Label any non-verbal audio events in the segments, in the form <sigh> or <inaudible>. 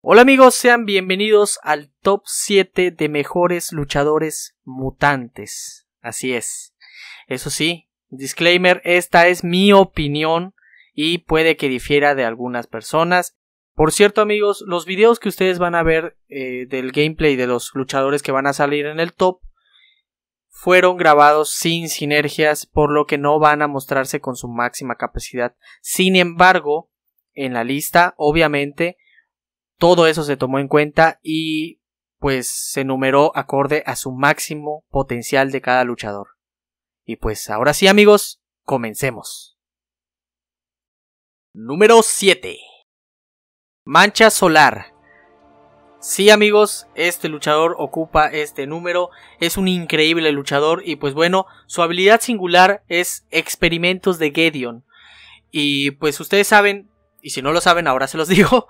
Hola amigos, sean bienvenidos al top 7 de mejores luchadores mutantes. Así es. Eso sí, disclaimer, esta es mi opinión y puede que difiera de algunas personas. Por cierto amigos, los videos que ustedes van a ver eh, del gameplay de los luchadores que van a salir en el top fueron grabados sin sinergias, por lo que no van a mostrarse con su máxima capacidad. Sin embargo, en la lista, obviamente, todo eso se tomó en cuenta y pues se numeró acorde a su máximo potencial de cada luchador. Y pues ahora sí amigos, comencemos. Número 7. Mancha Solar. Sí amigos, este luchador ocupa este número, es un increíble luchador y pues bueno, su habilidad singular es experimentos de Gedeon. Y pues ustedes saben, y si no lo saben ahora se los <laughs> digo,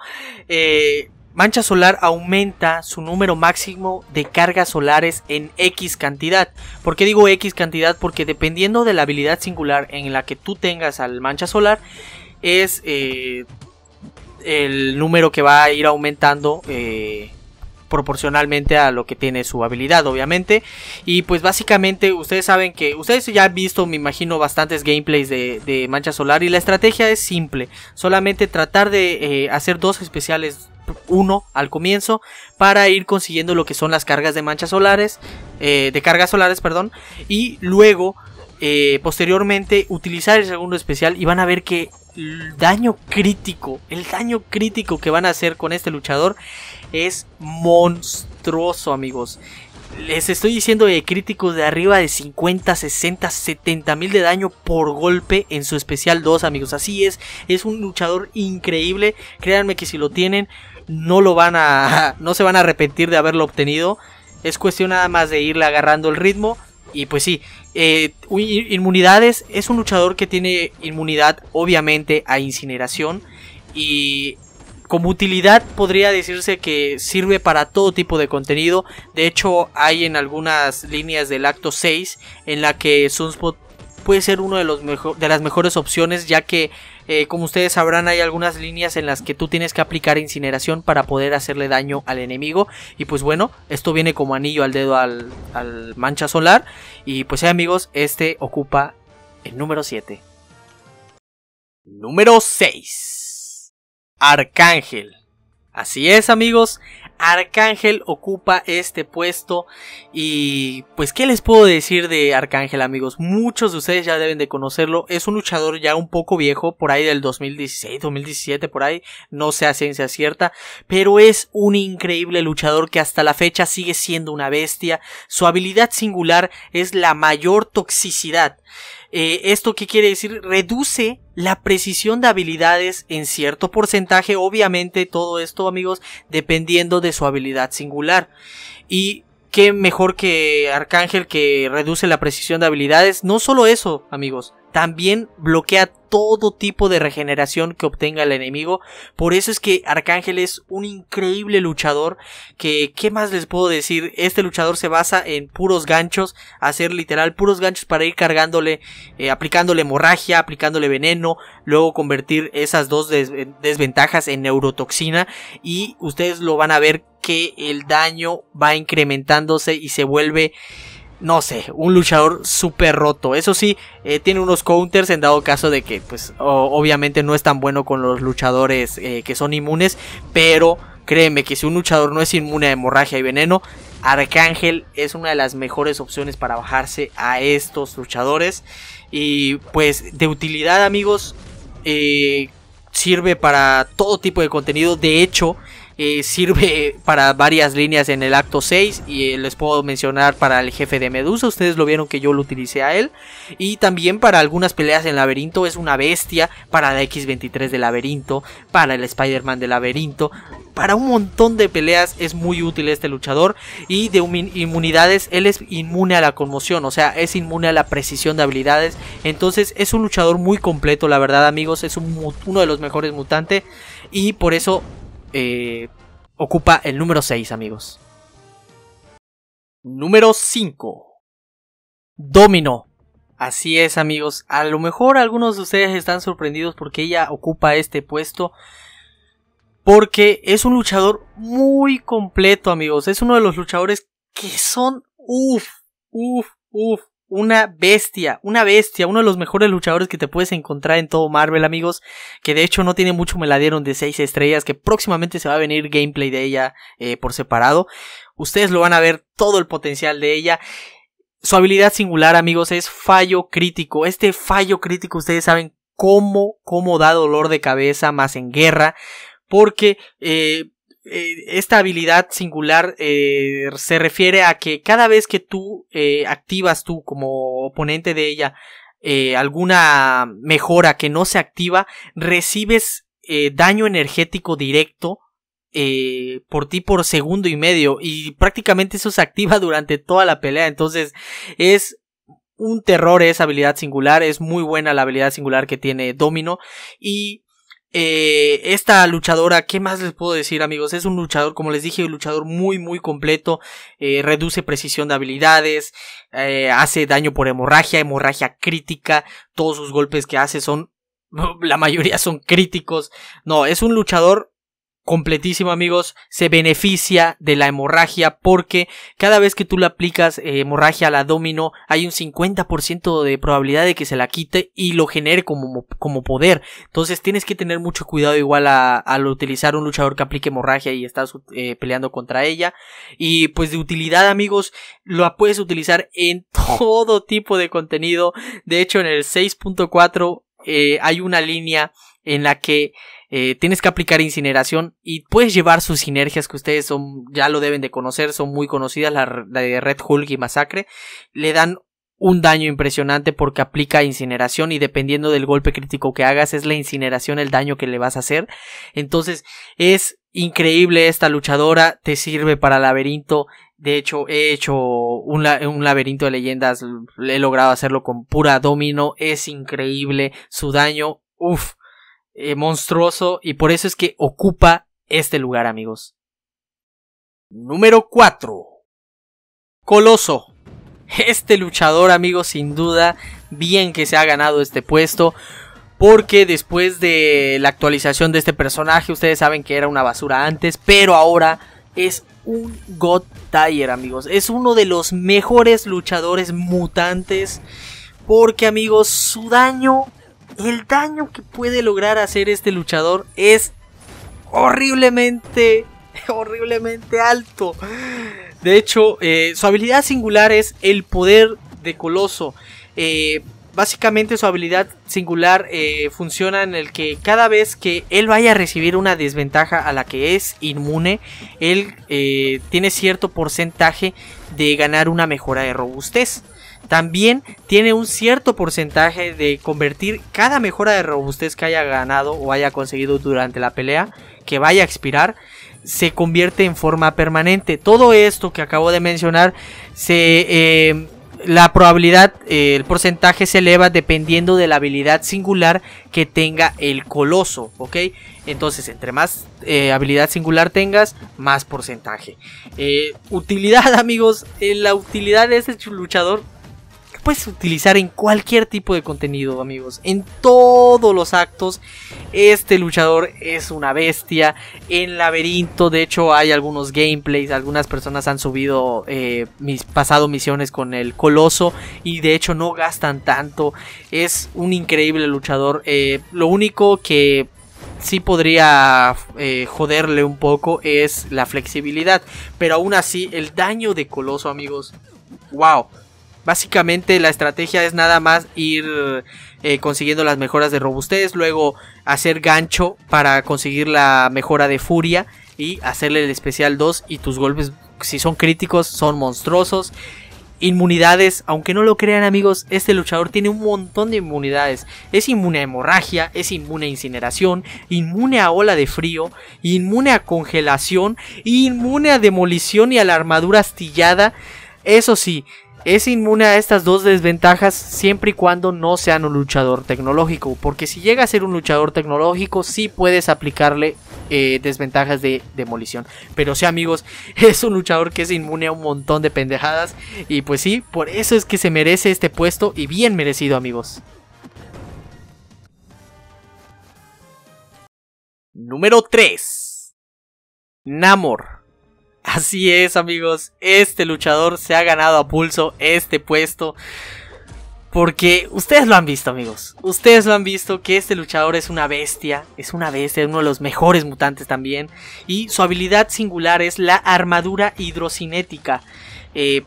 eh, mancha solar aumenta su número máximo de cargas solares en X cantidad. ¿Por qué digo X cantidad? Porque dependiendo de la habilidad singular en la que tú tengas al mancha solar, es eh, el número que va a ir aumentando eh, proporcionalmente a lo que tiene su habilidad, obviamente. Y pues básicamente ustedes saben que ustedes ya han visto, me imagino, bastantes gameplays de, Mancha Solar y la estrategia es simple, solamente tratar de eh, hacer dos especiales uno al comienzo para ir consiguiendo lo que son las cargas de manchas solares, eh, de cargas solares, perdón, y luego eh, posteriormente utilizar el segundo especial y van a ver que el daño crítico, el daño crítico que van a hacer con este luchador es monstruoso, amigos. Les estoy diciendo de críticos de arriba de 50, 60, 70 mil de daño por golpe en su especial 2, amigos. Así es, es un luchador increíble. Créanme que si lo tienen, no lo van a. <laughs> no se van a arrepentir de haberlo obtenido. Es cuestión nada más de irle agarrando el ritmo. Y pues sí, eh, inmunidades. Es un luchador que tiene inmunidad, obviamente, a incineración. Y como utilidad podría decirse que sirve para todo tipo de contenido. De hecho, hay en algunas líneas del acto 6 en la que Sunspot puede ser una de, de las mejores opciones ya que eh, como ustedes sabrán hay algunas líneas en las que tú tienes que aplicar incineración para poder hacerle daño al enemigo y pues bueno esto viene como anillo al dedo al, mancha solar y pues eh, amigos este ocupa el número 7 número 6 Arcángel. Así es amigos, Arcángel ocupa este puesto y pues qué les puedo decir de Arcángel amigos, muchos de ustedes ya deben de conocerlo, es un luchador ya un poco viejo, por ahí del 2016, 2017 por ahí, no sea ciencia cierta, pero es un increíble luchador que hasta la fecha sigue siendo una bestia, su habilidad singular es la mayor toxicidad eh, ¿Esto qué quiere decir? Reduce la precisión de habilidades en cierto porcentaje. Obviamente todo esto, amigos, dependiendo de su habilidad singular. Y qué mejor que Arcángel que reduce la precisión de habilidades. No solo eso, amigos, también bloquea todo tipo de regeneración que obtenga el enemigo. Por eso es que Arcángel es un increíble luchador. Que, ¿qué más les puedo decir? Este luchador se basa en puros ganchos, hacer literal puros ganchos para ir cargándole, eh, aplicándole hemorragia, aplicándole veneno, luego convertir esas dos desventajas en neurotoxina. Y ustedes lo van a ver que el daño va incrementándose y se vuelve no sé, un luchador súper roto. Eso sí, eh, tiene unos counters en dado caso de que, pues, obviamente no es tan bueno con los luchadores eh, que son inmunes, pero créeme que si un luchador no es inmune a hemorragia y veneno, Arcángel es una de las mejores opciones para bajarse a estos luchadores. Y pues, de utilidad, amigos, eh, sirve para todo tipo de contenido. De hecho, eh, sirve para varias líneas en el acto 6 y eh, les puedo mencionar para el jefe de Medusa, ustedes lo vieron que yo lo utilicé a él y también para algunas peleas en laberinto es una bestia, para la X23 de laberinto, para el Spider-Man de laberinto, para un montón de peleas es muy útil este luchador y de inmunidades él es inmune a la conmoción, o sea, es inmune a la precisión de habilidades, entonces es un luchador muy completo, la verdad amigos, es uno de los mejores mutantes y por eso eh, ocupa el número 6, amigos. Número 5. Domino. Así es, amigos. A lo mejor algunos de ustedes están sorprendidos porque ella ocupa este puesto. Porque es un luchador muy completo, amigos. Es uno de los luchadores que son... Uff, uf, uf, una bestia, una bestia, uno de los mejores luchadores que te puedes encontrar en todo Marvel, amigos, que de hecho no tiene mucho, me la dieron de 6 estrellas, que próximamente se va a venir gameplay de ella eh, por separado. Ustedes lo van a ver todo el potencial de ella. Su habilidad singular, amigos, es fallo crítico. Este fallo crítico, ustedes saben cómo, cómo da dolor de cabeza, más en guerra, porque... Eh, eh, esta habilidad singular eh, se refiere a que cada vez que tú eh, activas tú como oponente de ella alguna mejora que no se activa, recibes daño energético directo por ti por segundo y medio y prácticamente eso se activa <laughs> durante toda la pelea, entonces es un terror esa habilidad singular, es muy buena la habilidad singular que tiene Domino y eh, esta luchadora, ¿qué más les puedo decir amigos? Es un luchador, como les dije, un luchador muy muy completo, eh, reduce precisión de habilidades, eh, hace daño por hemorragia, hemorragia crítica, todos sus golpes que hace son, <laughs> la mayoría son críticos, no, es un luchador completísimo amigos, se beneficia de la hemorragia porque cada vez que tú le aplicas eh, hemorragia a la domino hay un 50% de probabilidad de que se la quite y lo genere como, como poder. Entonces tienes que tener mucho cuidado igual al utilizar un luchador que aplique hemorragia y estás eh, peleando contra ella. Y pues de utilidad amigos, lo puedes utilizar en <laughs> todo tipo de contenido. De hecho en el 6.4 eh, hay una línea en la que eh, tienes que aplicar incineración y puedes llevar sus sinergias que ustedes son, ya lo deben de conocer, son muy conocidas, la, de Red Hulk y Masacre, le dan un daño impresionante porque aplica incineración y dependiendo del golpe crítico que hagas es la incineración el daño que le vas a hacer. Entonces es increíble esta luchadora, te sirve para laberinto. De hecho, he hecho un, un laberinto de leyendas, he logrado hacerlo con pura domino, es increíble su daño. uff. Eh, monstruoso y por eso es que ocupa este lugar, amigos. Número 4. Coloso. Este luchador, amigos, sin duda, bien que se ha ganado este puesto. Porque después de la actualización de este personaje, ustedes saben que era una basura antes, pero ahora es un God Tier, amigos. Es uno de los mejores luchadores mutantes. Porque, amigos, su daño el daño que puede lograr hacer este luchador es horriblemente, <laughs> horriblemente alto. De hecho, eh, su habilidad singular es el poder de Coloso. Eh, básicamente su habilidad singular eh, funciona en el que cada vez que él vaya a recibir una desventaja a la que es inmune, él tiene cierto porcentaje de ganar una mejora de robustez. También tiene un cierto porcentaje de convertir cada mejora de robustez que haya ganado o haya conseguido durante la pelea, que vaya a expirar, se convierte en forma permanente. Todo esto que acabo de mencionar se... Eh, la probabilidad, eh, el porcentaje se eleva dependiendo de la habilidad singular que tenga el coloso, ¿ok? Entonces, entre más eh, habilidad singular tengas, más porcentaje. utilidad, <laughs> amigos, la utilidad de este luchador puedes utilizar en cualquier tipo de contenido, amigos. En todos los actos, este luchador es una bestia. En laberinto, de hecho, hay algunos gameplays. Algunas personas han subido eh, mis pasado misiones con el coloso y de hecho no gastan tanto. Es un increíble luchador. Eh, lo único que sí podría eh, joderle un poco es la flexibilidad. Pero aún así, el daño de Coloso, amigos. Wow. Básicamente la estrategia es nada más ir eh, consiguiendo las mejoras de robustez, luego hacer gancho para conseguir la mejora de furia y hacerle el especial 2 y tus golpes si son críticos son monstruosos. Inmunidades, aunque no lo crean amigos, este luchador tiene un montón de inmunidades. Es inmune a hemorragia, es inmune a incineración, inmune a ola de frío, inmune a congelación, inmune a demolición y a la armadura astillada. Eso sí, es inmune a estas dos desventajas siempre y cuando no sean un luchador tecnológico. Porque si llega a ser un luchador tecnológico, sí puedes aplicarle eh, desventajas de demolición. Pero sí, amigos, <laughs> es un luchador que es inmune a un montón de pendejadas. Y pues sí, por eso es que se merece este puesto y bien merecido, amigos. Número 3. Namor. Así es, amigos. Este luchador se ha ganado a pulso este puesto. Porque ustedes lo han visto, amigos. Ustedes lo han visto que este luchador es una bestia. Es una bestia, es uno de los mejores mutantes también. Y su habilidad singular es la armadura hidrocinética. Eh,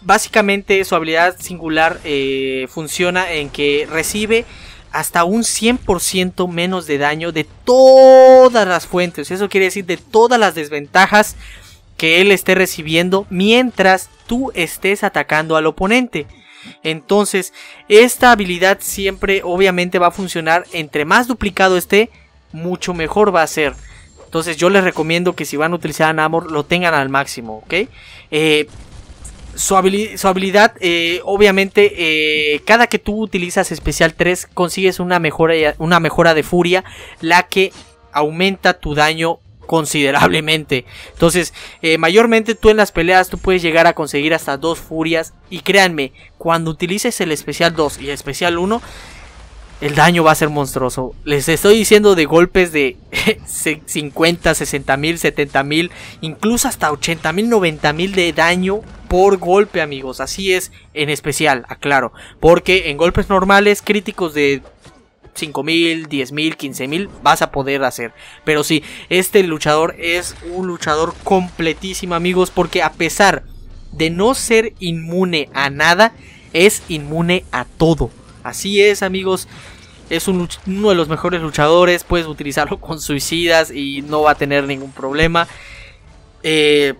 básicamente su habilidad singular eh, funciona en que recibe hasta un 100% menos de daño de todas las fuentes. Eso quiere decir de todas las desventajas que él esté recibiendo mientras tú estés atacando al oponente. Entonces, esta habilidad siempre obviamente va a funcionar. Entre más duplicado esté, mucho mejor va a ser. Entonces yo les recomiendo que si van a utilizar a Namor, lo tengan al máximo, ¿ok? Eh, su, habilidad, eh, obviamente, eh, cada que tú utilizas especial 3, consigues una mejora, una mejora de furia, la que aumenta tu daño considerablemente. Entonces, eh, mayormente tú en las peleas tú puedes llegar a conseguir hasta dos furias. Y créanme, cuando utilices el especial 2 y especial 1, el daño va a ser monstruoso. Les estoy diciendo de golpes de 50, <laughs> 60 mil, 70 mil, incluso hasta 80 mil, 90 mil de daño por golpe, amigos. Así es en especial, aclaro. Porque en golpes normales, críticos de 5.000, mil, 15.000. vas a poder hacer. Pero sí, este luchador es un luchador completísimo amigos porque a pesar de no ser inmune a nada, es inmune a todo. Así es amigos, es uno de los mejores luchadores, puedes utilizarlo <laughs> con suicidas y no va a tener ningún problema. Eh,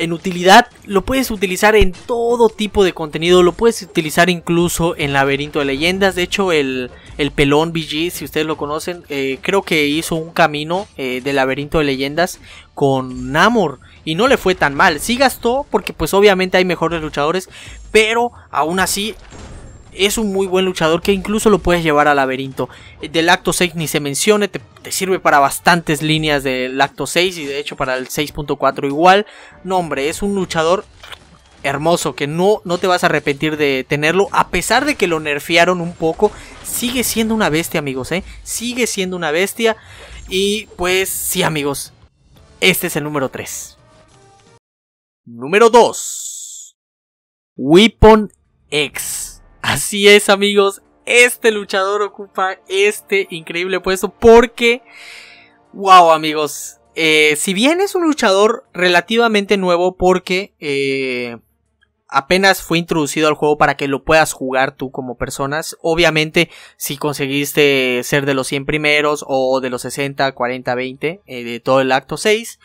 en utilidad lo puedes utilizar en todo tipo de contenido, lo puedes utilizar incluso en Laberinto de Leyendas. De hecho, el, el pelón BG, si ustedes lo conocen, eh, creo que hizo un camino eh, de Laberinto de Leyendas con Namor y no le fue tan mal. Sí gastó porque pues obviamente hay mejores luchadores, pero aún así es un muy buen luchador que incluso lo puedes llevar al laberinto. Del acto 6 ni se mencione, te, sirve para bastantes líneas del acto 6 y de hecho para el 6.4 igual. No, hombre, es un luchador hermoso que no, no te vas a arrepentir de tenerlo. A pesar de que lo nerfearon un poco, sigue siendo una bestia, amigos, ¿eh? Sigue siendo una bestia. Y pues sí, amigos, este es el número 3. Número 2. Weapon X. Así es amigos, este luchador ocupa este increíble puesto porque, wow amigos, eh, si bien es un luchador relativamente nuevo porque eh, apenas fue introducido al juego para que lo puedas jugar tú como personas, obviamente si conseguiste ser de los 100 primeros o de los 60, 40, 20 de todo el acto 6,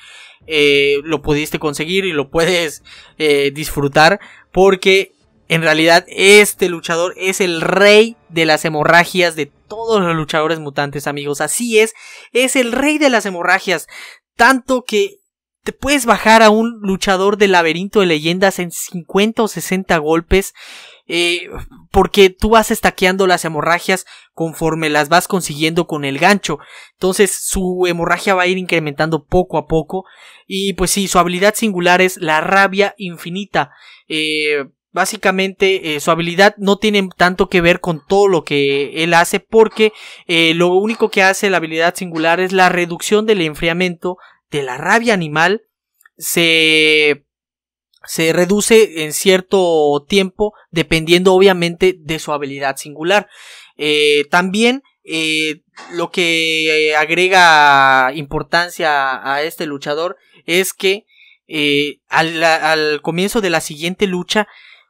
eh, lo pudiste conseguir y lo puedes disfrutar porque en realidad, este luchador es el rey de las hemorragias de todos los luchadores mutantes, amigos. Así es, es el rey de las hemorragias. Tanto que te puedes bajar a un luchador de laberinto de leyendas en 50 o 60 golpes. Eh, porque tú vas estaqueando las hemorragias conforme las vas consiguiendo con el gancho. Entonces su hemorragia va a ir incrementando poco a poco. Y pues sí, su habilidad singular es la rabia infinita. Eh, Básicamente eh, su habilidad no tiene tanto que ver con todo lo que él hace porque eh, lo único que hace la habilidad singular es la reducción del enfriamiento de la rabia animal. Se, se reduce en cierto tiempo dependiendo obviamente de su habilidad singular. Eh, también lo que agrega importancia a, este luchador es que al, al, comienzo de la siguiente lucha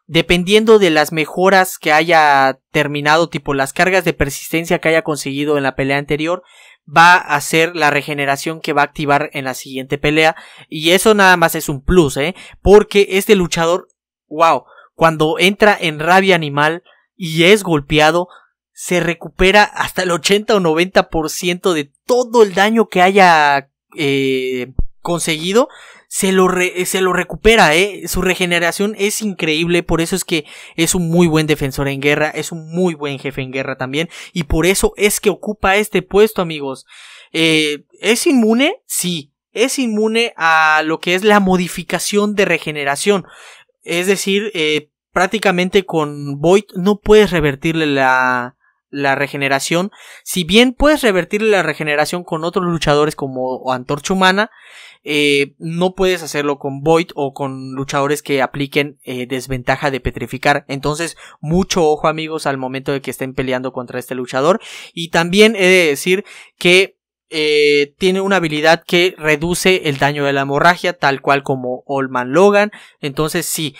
dependiendo de las mejoras que haya terminado, tipo las cargas de persistencia que haya conseguido en la pelea anterior, va a ser la regeneración que va a activar en la siguiente pelea. Y eso nada más es un plus, ¿eh? Porque este luchador, wow, cuando entra en rabia animal y es golpeado, se recupera hasta el 80 o 90% de todo el daño que haya eh, conseguido se lo, eh, se lo recupera, ¿eh? Su regeneración es increíble, por eso es que es un muy buen defensor en guerra, es un muy buen jefe en guerra también, y por eso es que ocupa este puesto, amigos. Eh, ¿Es inmune? Sí, es inmune a lo que es la modificación de regeneración. Es decir, eh, prácticamente con Void no puedes revertirle la, la regeneración. Si bien puedes revertir la regeneración con otros luchadores como Antorcha Humana, eh, no puedes hacerlo con Void o con luchadores que apliquen eh, desventaja de petrificar. Entonces, mucho ojo amigos al momento de que estén peleando contra este luchador. Y también he de decir que eh, tiene una habilidad que reduce el daño de la hemorragia, tal cual como Allman Logan. Entonces, sí,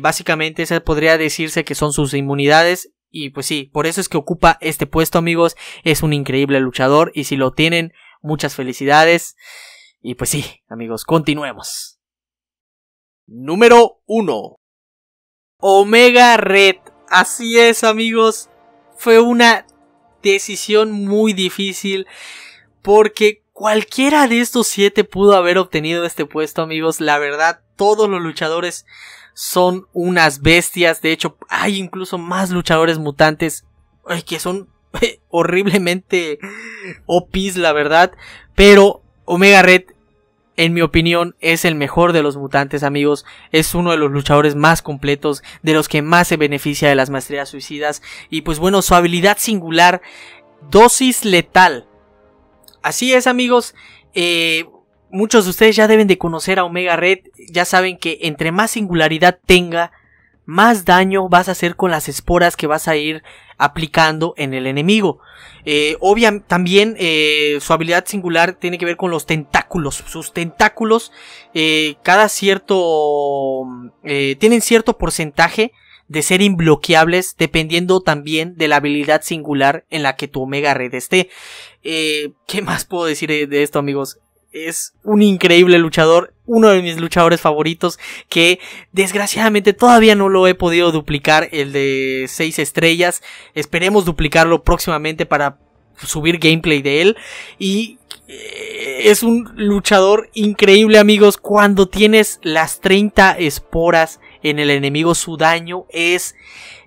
básicamente se podría decirse que son sus inmunidades. Y pues sí, por eso es que ocupa este puesto, amigos. Es un increíble luchador y si lo tienen, muchas felicidades. Y pues sí, amigos, continuemos. Número 1. Omega Red. Así es, amigos. Fue una decisión muy difícil porque cualquiera de estos siete pudo haber obtenido este puesto, amigos. La verdad, todos los luchadores son unas bestias. De hecho, hay incluso más luchadores mutantes que son <laughs> horriblemente opis, la verdad. Pero Omega Red, en mi opinión, es el mejor de los mutantes, amigos. Es uno de los luchadores más completos, de los que más se beneficia de las maestrías suicidas. Y pues bueno, su habilidad singular, dosis letal. Así es, amigos. Eh, muchos de ustedes ya deben de conocer a Omega Red, ya saben que entre más singularidad tenga, más daño vas a hacer con las esporas que vas a ir aplicando en el enemigo. Eh, obviamente también eh, su habilidad singular tiene que ver con los tentáculos. Sus tentáculos, eh, cada cierto, tienen cierto porcentaje de ser imbloqueables dependiendo también de la habilidad singular en la que tu Omega Red esté. ¿Qué más puedo decir de esto amigos? es un increíble luchador, uno de mis luchadores favoritos que desgraciadamente todavía no lo he podido duplicar, el de 6 estrellas. Esperemos duplicarlo próximamente para subir gameplay de él y eh, es un luchador increíble amigos cuando tienes las 30 esporas en el enemigo su daño es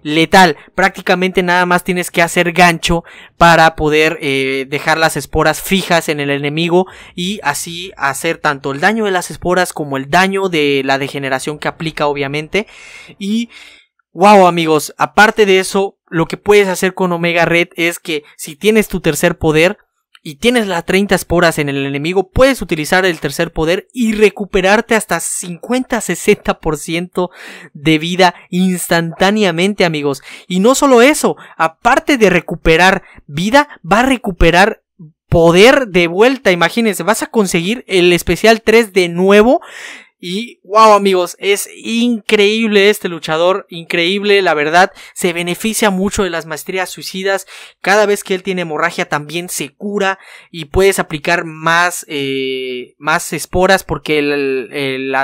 letal. Prácticamente nada más tienes que hacer gancho para poder eh, dejar las esporas fijas en el enemigo y así hacer tanto el daño de las esporas como el daño de la degeneración que aplica obviamente. Y wow amigos, aparte de eso, lo que puedes hacer con Omega Red es que si tienes tu tercer poder, y tienes las 30 esporas en el enemigo, puedes utilizar el tercer poder y recuperarte hasta 50-60% de vida instantáneamente, amigos. Y no solo eso, aparte de recuperar vida, va a recuperar poder de vuelta. Imagínense, vas a conseguir el especial 3 de nuevo y wow amigos, es increíble este luchador, increíble la verdad, se beneficia mucho de las maestrías suicidas, cada vez que él tiene hemorragia también se cura y puedes aplicar más, eh, más esporas porque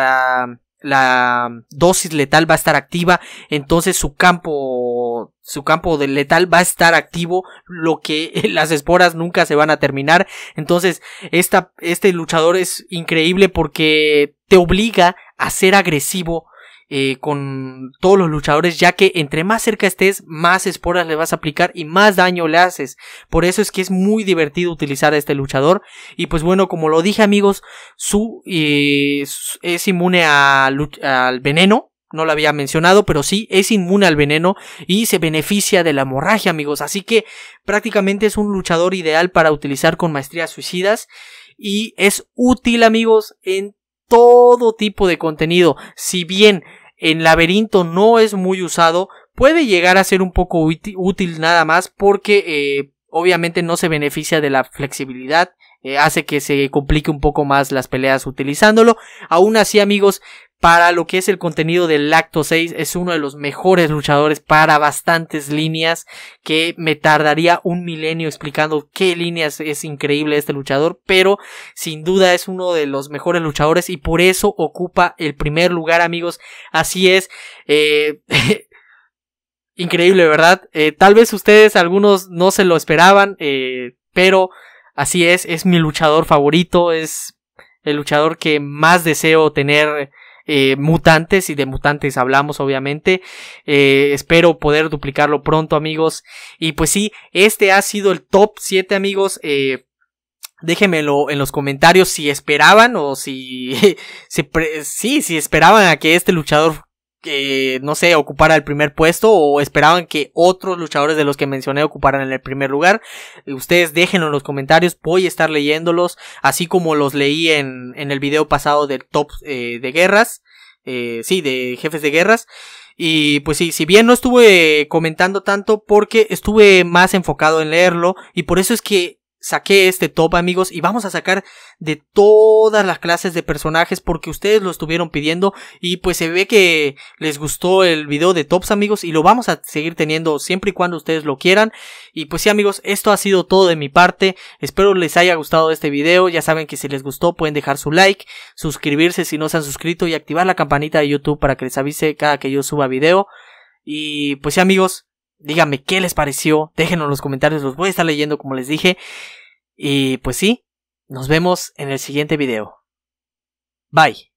la, la dosis letal va a estar activa, entonces su campo su campo de letal va a estar activo, lo que <laughs> las esporas nunca se van a terminar. Entonces, esta, este luchador es increíble porque te obliga a ser agresivo eh, con todos los luchadores, ya que entre más cerca estés, más esporas le vas a aplicar y más daño le haces. Por eso es que es muy divertido utilizar a este luchador. Y pues bueno, como lo dije amigos, su eh, es inmune al veneno. No lo había mencionado, pero sí, es inmune al veneno y se beneficia de la hemorragia, amigos. Así que prácticamente es un luchador ideal para utilizar con maestrías suicidas. Y es útil, amigos, en todo tipo de contenido. Si bien en laberinto no es muy usado, puede llegar a ser un poco útil nada más porque eh, obviamente no se beneficia de la flexibilidad. Eh, hace que se complique un poco más las peleas utilizándolo. Aún así amigos, para lo que es el contenido del acto 6 es uno de los mejores luchadores para bastantes líneas que me tardaría un milenio explicando qué líneas es increíble este luchador pero sin duda es uno de los mejores luchadores y por eso ocupa el primer lugar amigos así es eh, <laughs> increíble verdad eh, tal vez ustedes algunos no se lo esperaban eh, pero así es es mi luchador favorito es el luchador que más deseo tener eh, mutantes y de mutantes hablamos obviamente. Eh, espero poder duplicarlo pronto amigos. Y pues sí, este ha sido el top 7 amigos. Eh, Déjenmelo en los comentarios si esperaban o si, <laughs> si, si esperaban a que este luchador que, no sé, ocupara el primer puesto o esperaban que otros luchadores de los que mencioné ocuparan el primer lugar. Eh, ustedes déjenlo en los comentarios, voy a estar leyéndolos, así como los leí en, en el video pasado del top eh, de guerras, eh, sí, de jefes de guerras. Y pues sí, si bien no estuve comentando tanto porque estuve más enfocado en leerlo y por eso es que saqué este top amigos y vamos a sacar de todas las clases de personajes porque ustedes lo estuvieron pidiendo y pues se ve que les gustó el video de tops amigos y lo vamos a seguir teniendo siempre y cuando ustedes lo quieran y pues sí amigos esto ha sido todo de mi parte espero les haya gustado este video ya saben que si les gustó pueden dejar su like suscribirse si no se han suscrito y activar la campanita de youtube para que les avise cada que yo suba video y pues sí amigos Díganme qué les pareció. Déjenlo en los comentarios. Los voy a estar leyendo como les dije. Y pues sí, nos vemos en el siguiente video. Bye.